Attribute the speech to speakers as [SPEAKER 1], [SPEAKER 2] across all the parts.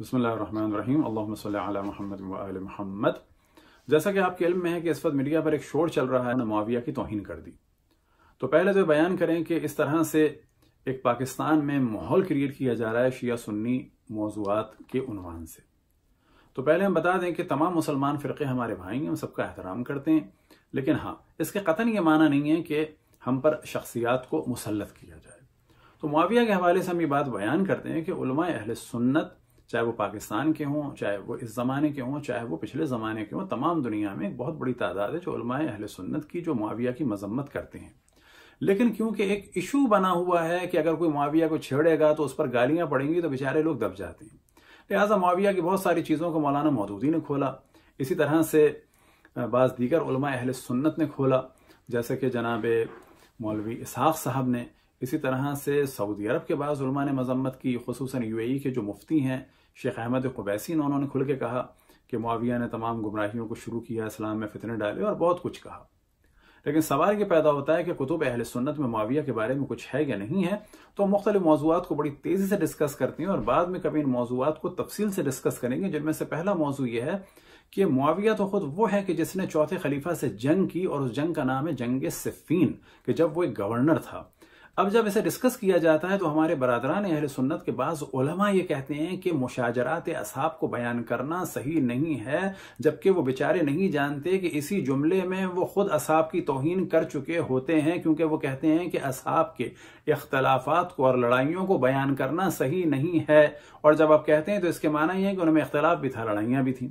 [SPEAKER 1] بسم اللہ الرحمن الرحیم اللہم صلی علی محمد و آل محمد جیسا کہ آپ کے علم میں ہے کہ اس وقت میڈیا پر ایک شور چل رہا ہے نے معاویہ کی توہین کر دی تو پہلے تو بیان کریں کہ اس طرح سے ایک پاکستان میں ماحول کریٹ کیا جا رہا ہے شیعہ سنی موضوعات کے عنوان سے تو پہلے ہم بتا دیں کہ تمام مسلمان فرقے ہمارے بھائی ہم سب کا احترام کرتے ہیں لیکن ہاں اس کے قطن یہ معنی نہیں ہے کہ ہم پر شخصیات کو مسلط کیا جائے تو معاویہ کے حوالے سے ہم یہ بات بیان کرتے ہیں کہ علماء اہل سنت چاہے وہ پاکستان کے ہوں چاہے وہ اس زمانے کے ہوں چاہے وہ پچھلے زمانے کے ہوں تمام دنیا میں ایک بہت بڑی تعداد ہے جو علماء اہل سنت کی جو معاویہ کی مذمت کرتے ہیں لیکن کیونکہ ایک ایشو بنا ہوا ہے کہ اگر کوئی معاویہ کو چھیڑے گا تو اس پر گالیاں پڑیں گی تو بیچارے لوگ دب جاتے ہیں لہٰذا معاویہ کی بہت ساری چیزوں کو مولانا مودودی نے کھولا اسی طرح سے بعض دیگر علماء اہل سنت نے کھولا جیسے کہ جناب مولوی اسحاق صاحب نے اسی طرح سے سعودی عرب کے بعض علماء نے مذمت کی خصوصاً یو اے ای کے جو مفتی ہیں شیخ احمد نے انہوں نے کھل کے کہا کہ معاویہ نے تمام گمراہیوں کو شروع کیا اسلام میں فتنے ڈالے اور بہت کچھ کہا لیکن سوال یہ پیدا ہوتا ہے کہ کتب اہل سنت میں معاویہ کے بارے میں کچھ ہے یا نہیں ہے تو مختلف موضوعات کو بڑی تیزی سے ڈسکس کرتے ہیں اور بعد میں کبھی ان موضوعات کو تفصیل سے ڈسکس کریں گے جن میں سے پہلا موضوع یہ ہے کہ معاویہ تو خود وہ ہے کہ جس نے چوتھے خلیفہ سے جنگ کی اور اس جنگ کا نام ہے جنگ صفین کہ جب وہ ایک گورنر تھا اب جب اسے ڈسکس کیا جاتا ہے تو ہمارے برادران اہل سنت کے بعض علماء یہ کہتے ہیں کہ مشاجرات اصحاب کو بیان کرنا صحیح نہیں ہے جبکہ وہ بیچارے نہیں جانتے کہ اسی جملے میں وہ خود اصحاب کی توہین کر چکے ہوتے ہیں کیونکہ وہ کہتے ہیں کہ اصحاب کے اختلافات کو اور لڑائیوں کو بیان کرنا صحیح نہیں ہے اور جب آپ کہتے ہیں تو اس کے معنی یہ ہے کہ ان میں اختلاف بھی تھا لڑائیاں بھی تھیں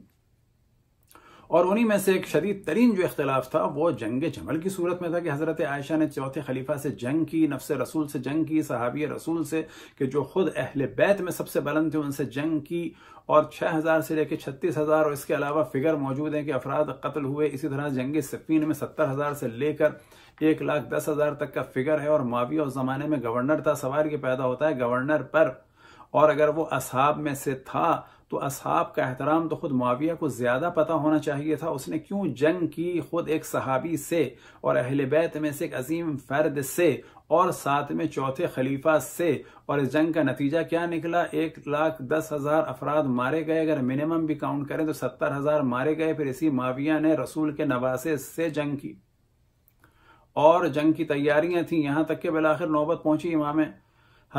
[SPEAKER 1] اور انہی میں سے ایک شدید ترین جو اختلاف تھا وہ جنگ جمل کی صورت میں تھا کہ حضرت عائشہ نے چوتھے خلیفہ سے جنگ کی نفس رسول سے جنگ کی صحابی رسول سے کہ جو خود اہل بیت میں سب سے بلند تھے ان سے جنگ کی اور چھ ہزار سے لے کے چھتیس ہزار اور اس کے علاوہ فگر موجود ہیں کہ افراد قتل ہوئے اسی طرح جنگ سفین میں ستر ہزار سے لے کر ایک لاکھ دس ہزار تک کا فگر ہے اور معاویہ زمانے میں گورنر تھا سوار کے پیدا ہوتا ہے گورنر پر اور اگر وہ اصحاب میں سے تھا تو اصحاب کا احترام تو خود معاویہ کو زیادہ پتا ہونا چاہیے تھا اس نے کیوں جنگ کی خود ایک صحابی سے اور اہل بیت میں سے ایک عظیم فرد سے اور ساتھ میں چوتھے خلیفہ سے اور اس جنگ کا نتیجہ کیا نکلا ایک لاکھ دس ہزار افراد مارے گئے اگر منیمم بھی کاؤنٹ کریں تو ستر ہزار مارے گئے پھر اسی معاویہ نے رسول کے نواسے سے جنگ کی اور جنگ کی تیاریاں تھیں یہاں تک کہ بالاخر نوبت پہنچی امام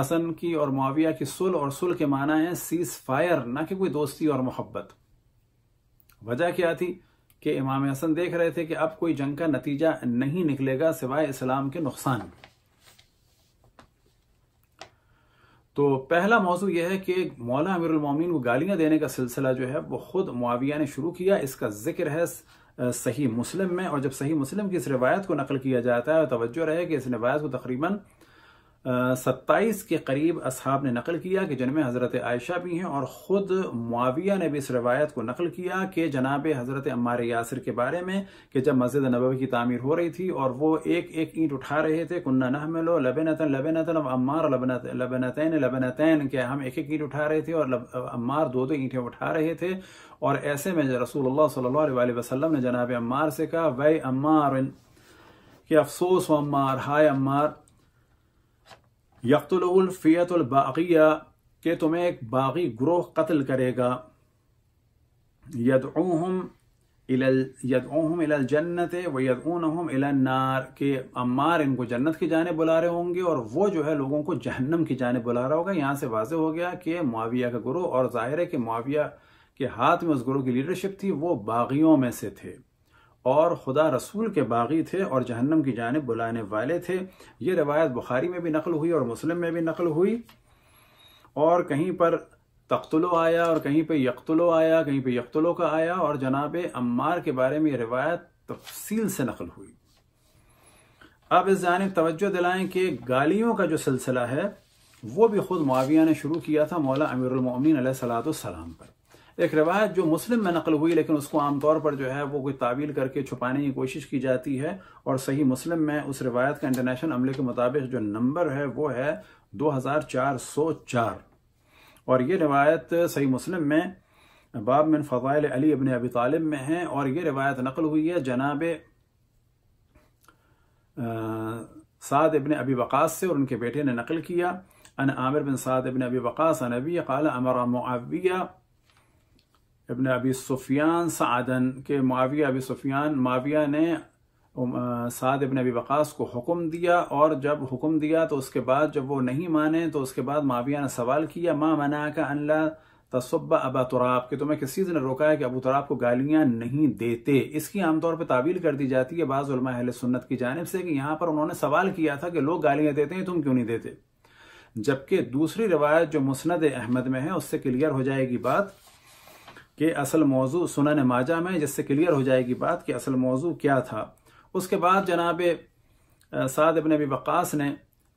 [SPEAKER 1] حسن کی اور معاویہ کی سل اور سل کے معنی ہے سیز فائر نہ کہ کوئی دوستی اور محبت وجہ کیا تھی کہ امام حسن دیکھ رہے تھے کہ اب کوئی جنگ کا نتیجہ نہیں نکلے گا سوائے اسلام کے نقصان تو پہلا موضوع یہ ہے کہ مولا امیر المومین کو گالیاں دینے کا سلسلہ جو ہے وہ خود معاویہ نے شروع کیا اس کا ذکر ہے صحیح مسلم میں اور جب صحیح مسلم کی اس روایت کو نقل کیا جاتا ہے توجہ رہے کہ اس روایت کو تقریباً ستائیس کے قریب اصحاب نے نقل کیا کہ جن میں حضرت عائشہ بھی ہیں اور خود معاویہ نے بھی اس روایت کو نقل کیا کہ جناب حضرت عمار یاسر کے بارے میں کہ جب مسجد نبوی کی تعمیر ہو رہی تھی اور وہ ایک ایک اینٹ اٹھا رہے تھے کنہ نحملو لبنتن لبنتن نتن لبِ نتن عمارت لب ہم ایک ایک اینٹ اٹھا رہے تھے اور امار دو دو اینٹیں اٹھا رہے تھے اور ایسے میں رسول اللہ صلی اللہ علیہ وسلم نے جناب امار سے کہا وے امار کہ افسوس و امار ہائے امار یقتل الفیت الباقیہ کہ تمہیں ایک باغی گروہ قتل کرے گا یدعوہم یدعوہم الل جنت یدعونہم الی نار کہ عمار ان کو جنت کی جانب بلا رہے ہوں گے اور وہ جو ہے لوگوں کو جہنم کی جانب بلا رہا ہوگا یہاں سے واضح ہو گیا کہ معاویہ کا گروہ اور ظاہر ہے کہ معاویہ کے ہاتھ میں اس گروہ کی لیڈرشپ تھی وہ باغیوں میں سے تھے اور خدا رسول کے باغی تھے اور جہنم کی جانب بلانے والے تھے یہ روایت بخاری میں بھی نقل ہوئی اور مسلم میں بھی نقل ہوئی اور کہیں پر تختلو آیا اور کہیں پہ یقتلو آیا کہیں پہ یقتلو کا آیا اور جناب عمار کے بارے میں یہ روایت تفصیل سے نقل ہوئی اب اس جانب توجہ دلائیں کہ گالیوں کا جو سلسلہ ہے وہ بھی خود معاویہ نے شروع کیا تھا مولا امیر المؤمنین علیہ صلاۃ السلام پر ایک روایت جو مسلم میں نقل ہوئی لیکن اس کو عام طور پر جو ہے وہ کوئی تعویل کر کے چھپانے کی کوشش کی جاتی ہے اور صحیح مسلم میں اس روایت کا انٹرنیشنل عملے کے مطابق جو نمبر ہے وہ ہے دو ہزار چار سو چار اور یہ روایت صحیح مسلم میں باب من فضائل علی ابن ابی طالب میں ہے اور یہ روایت نقل ہوئی ہے جناب سعد ابن ابی وقاص سے اور ان کے بیٹے نے نقل کیا ان عامر بن سعد ابن ابی قال امر معاویہ ابن ابی سفیان سعدن کہ معاویہ ابی سفیان معاویہ نے سعد ابن ابی وقاص کو حکم دیا اور جب حکم دیا تو اس کے بعد جب وہ نہیں مانے تو اس کے بعد معاویہ نے سوال کیا ما منا کا اللہ تصب ابا تراب کہ تمہیں کسی نے روکا کہ ابو تراب کو گالیاں نہیں دیتے اس کی عام طور پہ تابیل کر دی جاتی ہے بعض علماء اہل سنت کی جانب سے کہ یہاں پر انہوں نے سوال کیا تھا کہ لوگ گالیاں دیتے ہیں تم کیوں نہیں دیتے جبکہ دوسری روایت جو مسند احمد میں ہے اس سے کلیئر ہو جائے گی بات کہ اصل موضوع سنن ماجہ میں جس سے کلیئر ہو جائے گی بات کہ اصل موضوع کیا تھا اس کے بعد جناب سعد ابی بقاس نے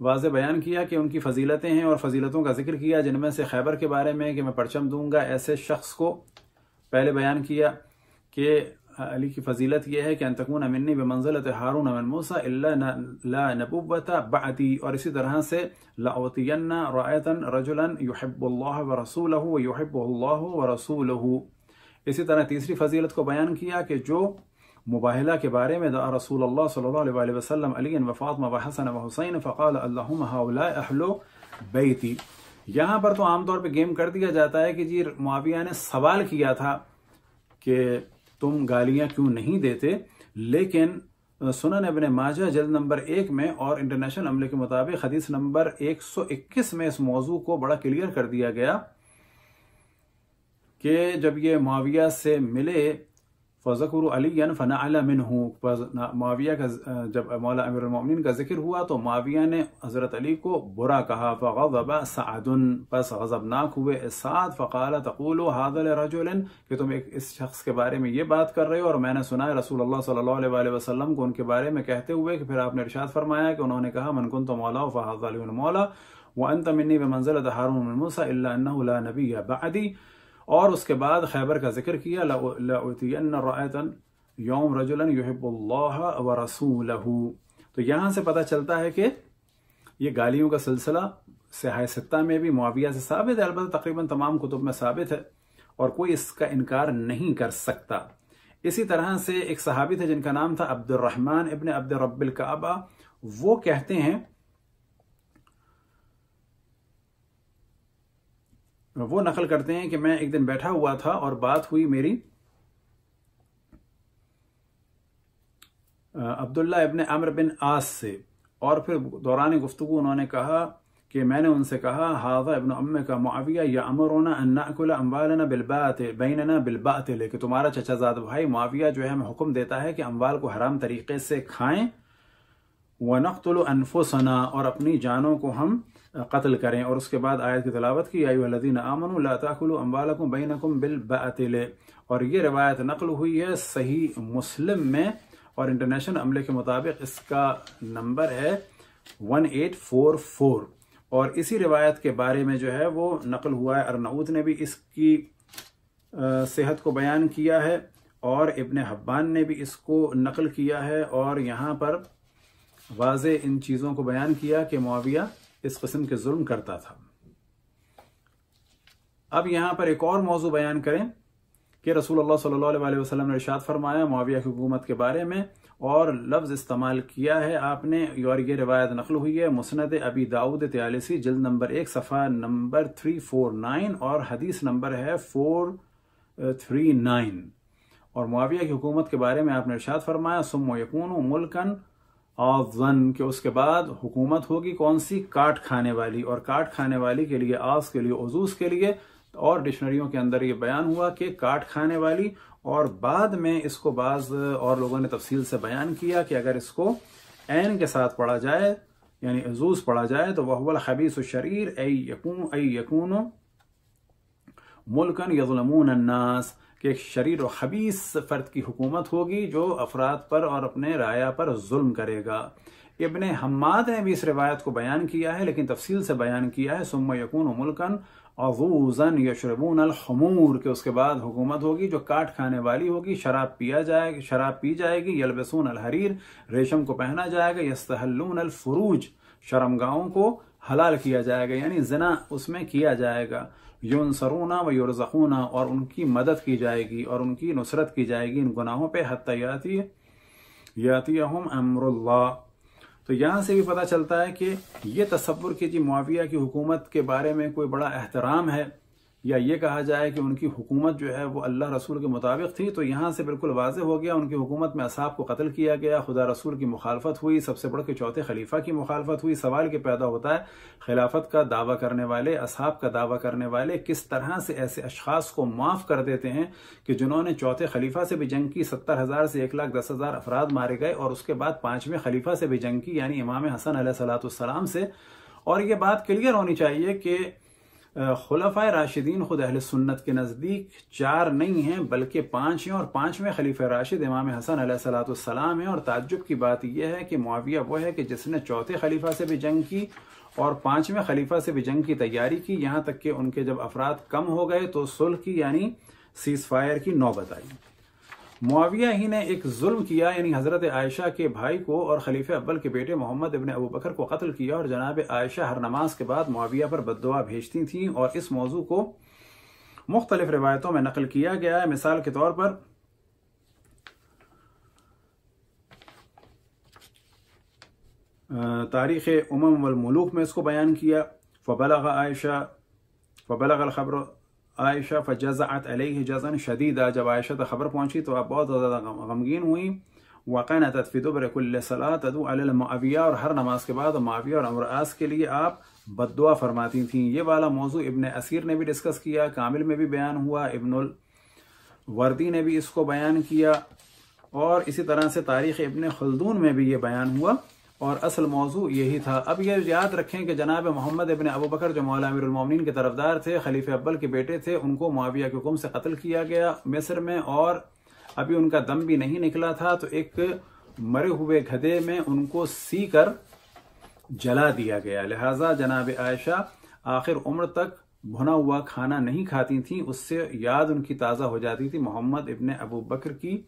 [SPEAKER 1] واضح بیان کیا کہ ان کی فضیلتیں ہیں اور فضیلتوں کا ذکر کیا جن میں سے خیبر کے بارے میں کہ میں پرچم دوں گا ایسے شخص کو پہلے بیان کیا کہ علی کی فضیلت یہ ہے کہ انتقون امنی بمنزلت ہارون امن موسیٰ اللہ لا نبوتا بعدی اور اسی طرح سے لعوتینا رایتا رجلا یحب اللہ ورسولہ ویحب اللہ ورسولہ اسی طرح تیسری فضیلت کو بیان کیا کہ جو مباہلہ کے بارے میں دعا رسول اللہ صلی اللہ علیہ وسلم علی و فاطمہ و حسن و حسین فقال اللہم ہاولا احلو بیتی یہاں پر تو عام طور پر گیم کر دیا جاتا ہے کہ جی معاویہ نے سوال کیا تھا کہ تم گالیاں کیوں نہیں دیتے لیکن سنن ابن ماجہ جلد نمبر ایک میں اور انٹرنیشنل عملے کے مطابق حدیث نمبر ایک سو اکیس میں اس موضوع کو بڑا کلیئر کر دیا گیا کہ جب یہ معاویہ سے ملے فضکر علی فن علی معاویہ کا جب مولا امیر المومنین کا ذکر ہوا تو معاویہ نے حضرت علی کو برا کہا فغضب سعد پس غضبناک ہوئے سعد فقال تقولو حاضل رجل کہ تم ایک اس شخص کے بارے میں یہ بات کر رہے ہو اور میں نے سنا ہے رسول اللہ صلی اللہ علیہ وآلہ وسلم کو ان کے بارے میں کہتے ہوئے کہ پھر آپ نے ارشاد فرمایا کہ انہوں نے کہا من کنتو مولا فحضل مولا وانت منی بمنزلت حارون من موسیٰ الا انہو لا نبی بعدی اور اس کے بعد خیبر کا ذکر کیا تو یہاں سے پتا چلتا ہے کہ یہ گالیوں کا سلسلہ سہائے ستہ میں بھی معاویہ سے ثابت ہے البتہ تقریباً تمام کتب میں ثابت ہے اور کوئی اس کا انکار نہیں کر سکتا اسی طرح سے ایک صحابی تھے جن کا نام تھا عبد الرحمن ابن عبد رب القعبہ وہ کہتے ہیں وہ نقل کرتے ہیں کہ میں ایک دن بیٹھا ہوا تھا اور بات ہوئی میری عبداللہ ابن عمر بن آس سے اور پھر دوران گفتگو انہوں نے کہا کہ میں نے ان سے کہا حاضہ ابن ام کا معاویہ یا امرونا ان ناکل اموالنا بالباطل بیننا بالباطل کہ تمہارا چچا زاد بھائی معاویہ جو ہے ہمیں حکم دیتا ہے کہ اموال کو حرام طریقے سے کھائیں ونقتل انفسنا اور اپنی جانوں کو ہم قتل کریں اور اس کے بعد آیت کی تلاوت کی الدین امن اللہ تلو امبالکم بینکم بل اور یہ روایت نقل ہوئی ہے صحیح مسلم میں اور انٹرنیشنل عملے کے مطابق اس کا نمبر ہے 1844 اور اسی روایت کے بارے میں جو ہے وہ نقل ہوا ہے ارنعود نے بھی اس کی صحت کو بیان کیا ہے اور ابن حبان نے بھی اس کو نقل کیا ہے اور یہاں پر واضح ان چیزوں کو بیان کیا کہ معاویہ اس قسم کے ظلم کرتا تھا اب یہاں پر ایک اور موضوع بیان کریں کہ رسول اللہ صلی اللہ علیہ وسلم نے ارشاد فرمایا معاویہ کی حکومت کے بارے میں اور لفظ استعمال کیا ہے آپ نے اور یہ روایت نقل ہوئی ہے مسند ابی داؤد تیالیسی جلد نمبر ایک صفحہ نمبر 349 اور حدیث نمبر ہے 439 اور معاویہ کی حکومت کے بارے میں آپ نے ارشاد فرمایا سم و یقون ملکن آف ون کہ اس کے بعد حکومت ہوگی کون سی کاٹ کھانے والی اور کاٹ کھانے والی کے لیے آس کے لیے عزوز کے لیے اور ڈکشنریوں کے اندر یہ بیان ہوا کہ کاٹ کھانے والی اور بعد میں اس کو بعض اور لوگوں نے تفصیل سے بیان کیا کہ اگر اس کو عین کے ساتھ پڑھا جائے یعنی عزوز پڑھا جائے تو وہ الحبیث الشریر ای یقون ای یقون ملکن الناس کہ ایک شریر و خبیص فرد کی حکومت ہوگی جو افراد پر اور اپنے رایہ پر ظلم کرے گا ابن حماد نے بھی اس روایت کو بیان کیا ہے لیکن تفصیل سے بیان کیا ہے سم یقون و ملکن اور یشربون الخمور کہ اس کے بعد حکومت ہوگی جو کاٹ کھانے والی ہوگی شراب پیا جائے شراب پی جائے گی یلبسون الحریر ریشم کو پہنا جائے گا یستحلون الفروج شرمگاہوں کو حلال کیا جائے گا یعنی زنا اس میں کیا جائے گا یونسرونا و یورزخونا اور ان کی مدد کی جائے گی اور ان کی نصرت کی جائے گی ان گناہوں پہ حتی یاتی امر اللہ تو یہاں سے بھی پتہ چلتا ہے کہ یہ تصور کہ جی معافیہ کی حکومت کے بارے میں کوئی بڑا احترام ہے یا یہ کہا جائے کہ ان کی حکومت جو ہے وہ اللہ رسول کے مطابق تھی تو یہاں سے بالکل واضح ہو گیا ان کی حکومت میں اصحاب کو قتل کیا گیا خدا رسول کی مخالفت ہوئی سب سے بڑھ کے چوتھے خلیفہ کی مخالفت ہوئی سوال کے پیدا ہوتا ہے خلافت کا دعویٰ کرنے والے اصحاب کا دعویٰ کرنے والے کس طرح سے ایسے اشخاص کو معاف کر دیتے ہیں کہ جنہوں نے چوتھے خلیفہ سے بھی جنگ کی ستر ہزار سے ایک لاکھ دس ہزار افراد مارے گئے اور اس کے بعد پانچویں خلیفہ سے بھی جنگ کی یعنی امام حسن علیہ صلاحۃ السلام سے اور یہ بات کلیئر ہونی چاہیے کہ خلفۂ راشدین خود اہل سنت کے نزدیک چار نہیں ہیں بلکہ پانچ ہیں اور پانچویں خلیفہ راشد امام حسن علیہ السلات السلام ہیں اور تعجب کی بات یہ ہے کہ معاویہ وہ ہے کہ جس نے چوتھے خلیفہ سے بھی جنگ کی اور پانچویں خلیفہ سے بھی جنگ کی تیاری کی یہاں تک کہ ان کے جب افراد کم ہو گئے تو سلح کی یعنی سیز فائر کی نوبت آئی معاویہ ہی نے ایک ظلم کیا یعنی حضرت عائشہ کے بھائی کو اور خلیفہ اول کے بیٹے محمد ابن ابو بکر کو قتل کیا اور جناب عائشہ ہر نماز کے بعد معاویہ پر بد دعا بھیجتی تھیں اور اس موضوع کو مختلف روایتوں میں نقل کیا گیا ہے مثال کے طور پر تاریخ امم والملوک میں اس کو بیان کیا فبلغ عائشہ فبلغ الخبر عائشہ فجزعت علیہ جزن شدیدہ جب عائشہ خبر پہنچی تو آپ بہت زیادہ غمگین ہوئیں صلاة برک علی المعویہ اور ہر نماز کے بعد معاویہ اور امرآذ کے لیے آپ بدعا فرماتی تھیں یہ والا موضوع ابن اسیر نے بھی ڈسکس کیا کامل میں بھی بیان ہوا ابن الوردی نے بھی اس کو بیان کیا اور اسی طرح سے تاریخ ابن خلدون میں بھی یہ بیان ہوا اور اصل موضوع یہی تھا اب یہ یاد رکھیں کہ جناب محمد ابن ابو بکر جو مولا امیر المومنین کے طرفدار تھے خلیف ابل کے بیٹے تھے ان کو معاویہ کے حکم سے قتل کیا گیا مصر میں اور ابھی ان کا دم بھی نہیں نکلا تھا تو ایک مرے ہوئے گھدے میں ان کو سی کر جلا دیا گیا لہٰذا جناب عائشہ آخر عمر تک بھنا ہوا کھانا نہیں کھاتی تھیں اس سے یاد ان کی تازہ ہو جاتی تھی محمد ابن ابو بکر کی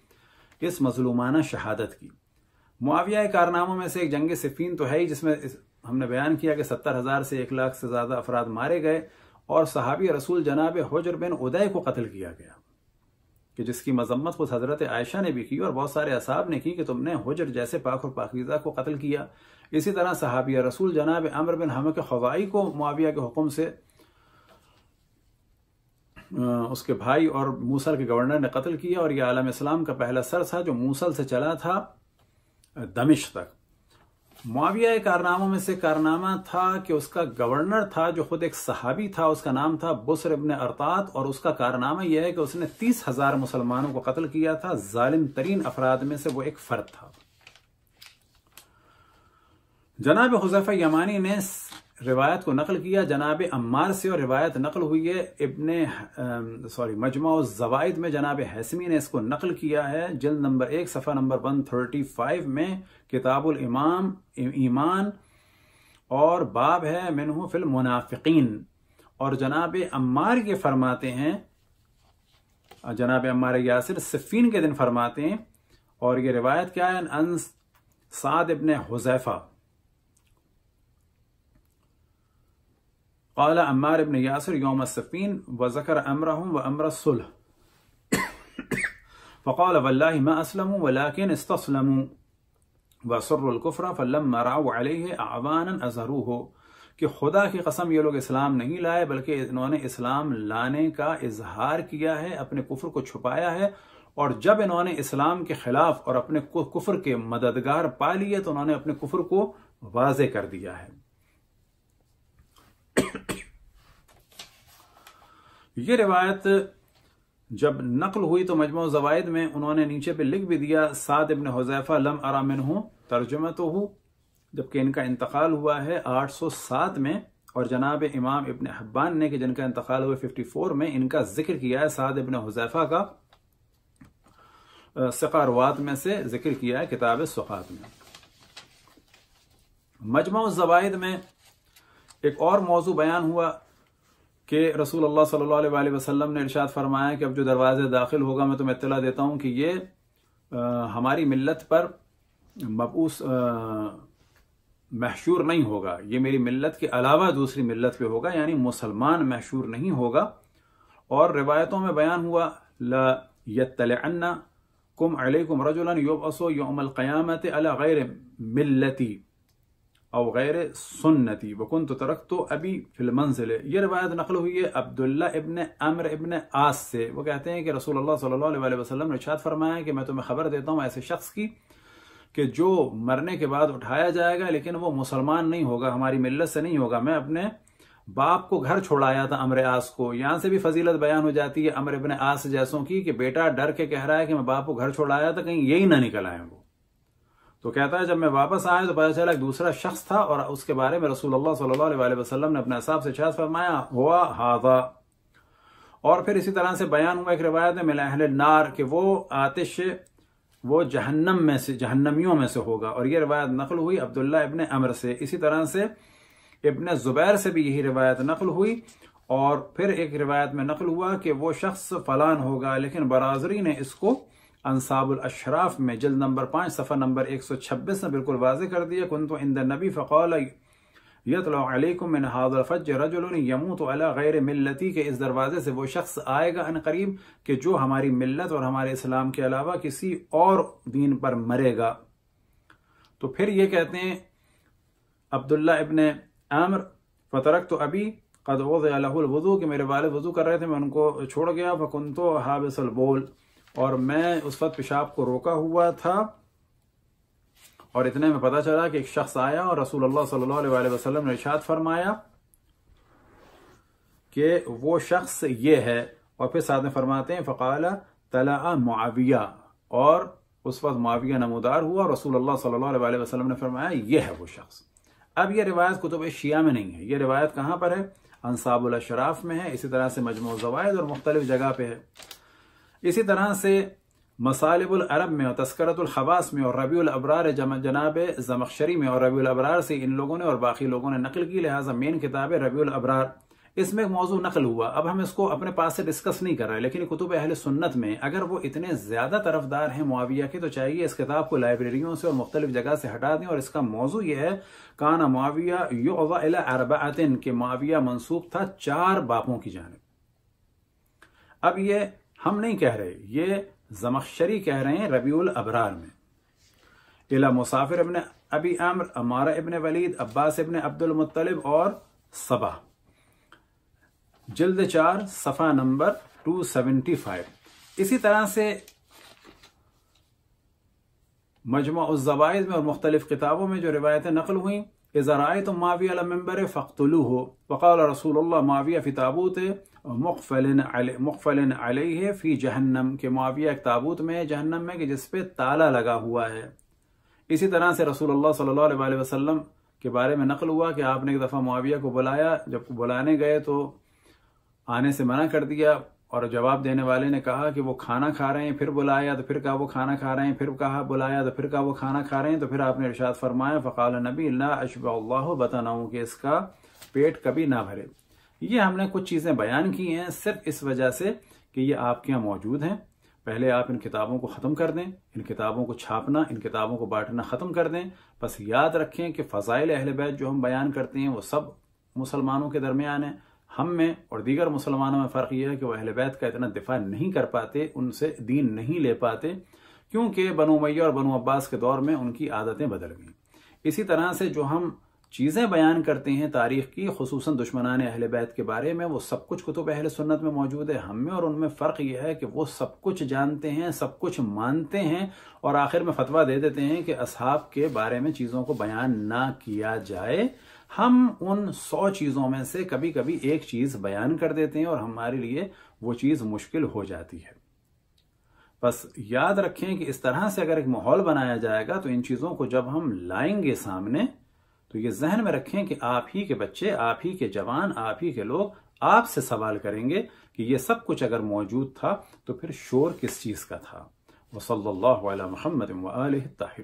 [SPEAKER 1] اس مظلومانہ شہادت کی معاویہ کارناموں میں سے ایک جنگ سفین تو ہے ہی جس میں ہم نے بیان کیا کہ ستر ہزار سے ایک لاکھ سے زیادہ افراد مارے گئے اور صحابی رسول جناب حجر بن ادے کو قتل کیا گیا کہ جس کی مذمت خود حضرت عائشہ نے بھی کی اور بہت سارے اصحاب نے کی کہ تم نے حجر جیسے پاک اور پاکیزہ کو قتل کیا اسی طرح صحابی رسول جناب عمر بن حمق خوائی کو معاویہ کے حکم سے اس کے بھائی اور موسل کے گورنر نے قتل کیا اور یہ عالم اسلام کا پہلا سر تھا جو موسل سے چلا تھا دمش تک معاویہ کارناموں میں سے کارنامہ تھا کہ اس کا گورنر تھا جو خود ایک صحابی تھا اس کا نام تھا بسر ابن ارتاط اور اس کا کارنامہ یہ ہے کہ اس نے تیس ہزار مسلمانوں کو قتل کیا تھا ظالم ترین افراد میں سے وہ ایک فرد تھا جناب حذیفہ یمانی نے روایت کو نقل کیا جناب عمار سے اور روایت نقل ہوئی ہے ابن سوری و زوائد میں جناب حسمی نے اس کو نقل کیا ہے جلد نمبر ایک صفحہ نمبر ون تھرٹی فائیو میں کتاب الامام ایمان اور باب ہے منہو فی المنافقین اور جناب عمار یہ فرماتے ہیں جناب عمار یاسر صفین کے دن فرماتے ہیں اور یہ روایت کیا ہے انس سعد ابن حذیفہ قال عمار بن ياسر يوم السفين وذكر امرهم وامر الصلح فقال والله ما اسلموا ولكن استسلموا وسروا الكفر فلما راوا عليه اعوانا ازهروه کہ خدا کی قسم یہ لوگ اسلام نہیں لائے بلکہ انہوں نے اسلام لانے کا اظہار کیا ہے اپنے کفر کو چھپایا ہے اور جب انہوں نے اسلام کے خلاف اور اپنے کفر کے مددگار پا لیے تو انہوں نے اپنے کفر کو واضح کر دیا ہے یہ روایت جب نقل ہوئی تو مجموع زوائد میں انہوں نے نیچے پہ لکھ بھی دیا سعد ابن حضیفہ لم ارامن ہوں ترجمہ تو ہوں جبکہ ان کا انتقال ہوا ہے آٹھ سو سات میں اور جناب امام ابن حبان نے کہ جن کا انتقال ہوئے ففٹی فور میں ان کا ذکر کیا ہے سعد ابن حضیفہ کا سقاروات میں سے ذکر کیا ہے کتاب سقات میں مجموع زوائد میں ایک اور موضوع بیان ہوا کہ رسول اللہ صلی اللہ علیہ وآلہ وسلم نے ارشاد فرمایا کہ اب جو دروازے داخل ہوگا میں تمہیں اطلاع دیتا ہوں کہ یہ ہماری ملت پر مبعوث محشور نہیں ہوگا یہ میری ملت کے علاوہ دوسری ملت پہ ہوگا یعنی مسلمان محشور نہیں ہوگا اور روایتوں میں بیان ہوا يُبْعَصُوا کم الْقَيَامَةِ عَلَى غَيْرِ ملتی او غیر سنتی وکن تو ترک تو ابھی فی المنزل ہے یہ روایت نقل ہوئی ہے عبداللہ ابن امر ابن آس سے وہ کہتے ہیں کہ رسول اللہ صلی اللہ علیہ وسلم نے شات فرمایا کہ میں تمہیں خبر دیتا ہوں ایسے شخص کی کہ جو مرنے کے بعد اٹھایا جائے گا لیکن وہ مسلمان نہیں ہوگا ہماری ملت سے نہیں ہوگا میں اپنے باپ کو گھر چھوڑایا تھا امر آس کو یہاں سے بھی فضیلت بیان ہو جاتی ہے امر ابن آس جیسوں کی کہ بیٹا ڈر کے کہہ رہا ہے کہ میں باپ کو گھر چھوڑایا تھا کہیں یہی نہ نکل آئے وہ تو کہتا ہے جب میں واپس آیا تو پتا چلا ایک دوسرا شخص تھا اور اس کے بارے میں رسول اللہ صلی اللہ علیہ وسلم نے اپنے حساب سے چھاس فرمایا ہوا ہاتا اور پھر اسی طرح سے بیان ہوا ایک روایت میں ملے اہل نار کہ وہ آتش وہ جہنم میں سے جہنمیوں میں سے ہوگا اور یہ روایت نقل ہوئی عبداللہ ابن امر سے اسی طرح سے ابن زبیر سے بھی یہی روایت نقل ہوئی اور پھر ایک روایت میں نقل ہوا کہ وہ شخص فلان ہوگا لیکن برازری نے اس کو انصاب الاشراف میں جلد نمبر پانچ صفحہ نمبر ایک سو چھبیس نے واضح کر دیا یطلع علیکم من رجل یموت علی غیر ملتی کے اس دروازے سے وہ شخص آئے گا ان قریب کہ جو ہماری ملت اور ہمارے اسلام کے علاوہ کسی اور دین پر مرے گا تو پھر یہ کہتے ہیں عبداللہ ابن عامر فترک تو ابھی قد وضع الوضو کہ میرے والد وضو کر رہے تھے میں ان کو چھوڑ گیا فکنتو حابس البول اور میں اس وقت پیشاب کو روکا ہوا تھا اور اتنے میں پتا چلا کہ ایک شخص آیا اور رسول اللہ صلی اللہ علیہ وسلم نے فرمایا کہ وہ شخص یہ ہے اور پھر ساتھ میں فرماتے ہیں فقال معاویہ اور اس وقت معاویہ نمودار ہوا اور رسول اللہ صلی اللہ علیہ وسلم نے فرمایا یہ ہے وہ شخص اب یہ روایت کتب شیعہ میں نہیں ہے یہ روایت کہاں پر ہے انصاب الاشراف میں ہے اسی طرح سے مجموع زوائد اور مختلف جگہ پہ ہے اسی طرح سے مصالب العرب میں اور تسکرت الحواس میں اور ربیع الابرار جناب زمخشری میں اور ربیع الابرار سے ان لوگوں نے اور باقی لوگوں نے نقل کی لہٰذا مین کتاب ہے الابرار اس میں ایک موضوع نقل ہوا اب ہم اس کو اپنے پاس سے ڈسکس نہیں کر رہے لیکن کتب اہل سنت میں اگر وہ اتنے زیادہ طرفدار ہیں معاویہ کے تو چاہیے اس کتاب کو لائبریریوں سے اور مختلف جگہ سے ہٹا دیں اور اس کا موضوع یہ ہے کانا معاویہ یو اولا ارباطن کے معاویہ منسوخ تھا چار باپوں کی جانب اب یہ ہم نہیں کہہ رہے یہ زمخشری کہہ رہے ہیں ربیع الابرار میں الا مسافر ابن ابی امر امارا ابن ولید عباس ابن عبد المطلب اور صبح جلد نمبر ٹو سیونٹی 275 اسی طرح سے مجمع الزوائد میں اور مختلف کتابوں میں جو روایتیں نقل ہوئیں اذا رائے تو علی ممبر فخت الوہ وقال رسول اللہ ماویہ تابوت مغفلََََََََََََ علیہ فی جہنم کے معاویہ ایک تابوت میں ہے جہنم میں کہ جس پہ تالا لگا ہوا ہے اسی طرح سے رسول اللہ صلی اللہ علیہ وسلم کے بارے میں نقل ہوا کہ آپ نے ایک دفعہ معاویہ کو بلایا جب بلانے گئے تو آنے سے منع کر دیا اور جواب دینے والے نے کہا کہ وہ کھانا کھا رہے ہیں پھر بلایا تو پھر کہا وہ کھانا کھا رہے ہیں پھر کہا بلایا تو پھر کہا وہ کھانا کھا رہے ہیں تو پھر آپ نے ارشاد فرمایا فقال نبی اللہ اشب اللہ بتانا ہوں کہ اس کا پیٹ کبھی نہ بھرے یہ ہم نے کچھ چیزیں بیان کی ہیں صرف اس وجہ سے کہ یہ آپ کے یہاں موجود ہیں پہلے آپ ان کتابوں کو ختم کر دیں ان کتابوں کو چھاپنا ان کتابوں کو بانٹنا ختم کر دیں بس یاد رکھیں کہ فضائل اہل بیت جو ہم بیان کرتے ہیں وہ سب مسلمانوں کے درمیان ہیں ہم میں اور دیگر مسلمانوں میں فرق یہ ہے کہ وہ اہل بیت کا اتنا دفاع نہیں کر پاتے ان سے دین نہیں لے پاتے کیونکہ بنو میہ اور بنو عباس کے دور میں ان کی عادتیں بدل گئیں اسی طرح سے جو ہم چیزیں بیان کرتے ہیں تاریخ کی خصوصاً دشمنان اہل بیت کے بارے میں وہ سب کچھ کتب اہل سنت میں موجود ہے ہم میں اور ان میں فرق یہ ہے کہ وہ سب کچھ جانتے ہیں سب کچھ مانتے ہیں اور آخر میں فتویٰ دے دیتے ہیں کہ اصحاب کے بارے میں چیزوں کو بیان نہ کیا جائے ہم ان سو چیزوں میں سے کبھی کبھی ایک چیز بیان کر دیتے ہیں اور ہمارے لیے وہ چیز مشکل ہو جاتی ہے بس یاد رکھیں کہ اس طرح سے اگر ایک ماحول بنایا جائے گا تو ان چیزوں کو جب ہم لائیں گے سامنے تو یہ ذہن میں رکھیں کہ آپ ہی کے بچے آپ ہی کے جوان آپ ہی کے لوگ آپ سے سوال کریں گے کہ یہ سب کچھ اگر موجود تھا تو پھر شور کس چیز کا تھا وصلی اللہ علیہ محمد